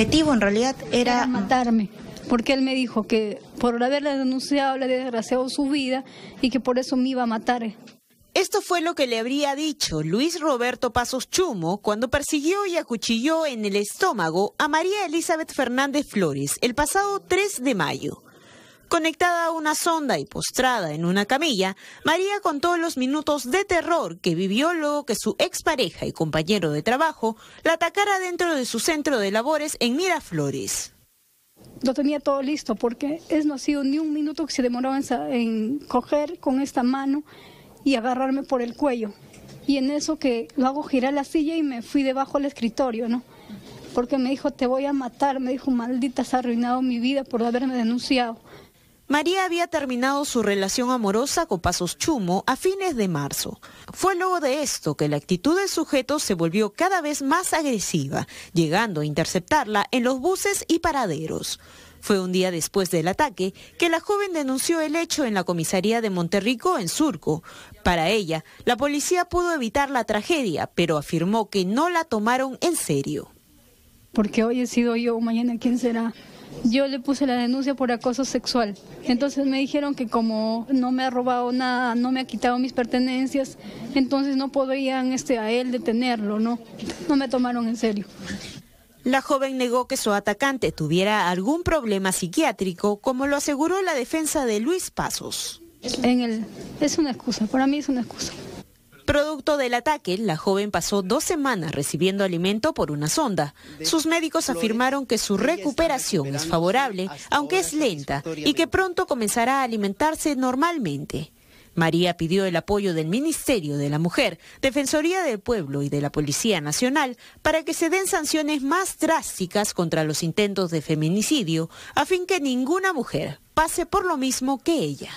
objetivo en realidad era... matarme porque él me dijo que por haberle denunciado le había desgraciado su vida y que por eso me iba a matar. Esto fue lo que le habría dicho Luis Roberto Pasos Chumo cuando persiguió y acuchilló en el estómago a María Elizabeth Fernández Flores el pasado 3 de mayo. Conectada a una sonda y postrada en una camilla, María contó los minutos de terror que vivió luego que su expareja y compañero de trabajo la atacara dentro de su centro de labores en Miraflores. Lo tenía todo listo porque es no ha sido ni un minuto que se demoraba en, en coger con esta mano y agarrarme por el cuello. Y en eso que lo hago girar la silla y me fui debajo del escritorio, ¿no? Porque me dijo, te voy a matar. Me dijo, maldita, has arruinado mi vida por haberme denunciado. María había terminado su relación amorosa con Pasos Chumo a fines de marzo. Fue luego de esto que la actitud del sujeto se volvió cada vez más agresiva, llegando a interceptarla en los buses y paraderos. Fue un día después del ataque que la joven denunció el hecho en la comisaría de Monterrico, en Surco. Para ella, la policía pudo evitar la tragedia, pero afirmó que no la tomaron en serio. Porque hoy he sido yo, mañana quién será yo le puse la denuncia por acoso sexual. Entonces me dijeron que como no me ha robado nada, no me ha quitado mis pertenencias, entonces no podrían este, a él detenerlo, ¿no? No me tomaron en serio. La joven negó que su atacante tuviera algún problema psiquiátrico, como lo aseguró la defensa de Luis Pasos. En es una excusa, para mí es una excusa. Producto del ataque, la joven pasó dos semanas recibiendo alimento por una sonda. Sus médicos afirmaron que su recuperación es favorable, aunque es lenta, y que pronto comenzará a alimentarse normalmente. María pidió el apoyo del Ministerio de la Mujer, Defensoría del Pueblo y de la Policía Nacional para que se den sanciones más drásticas contra los intentos de feminicidio, a fin que ninguna mujer pase por lo mismo que ella.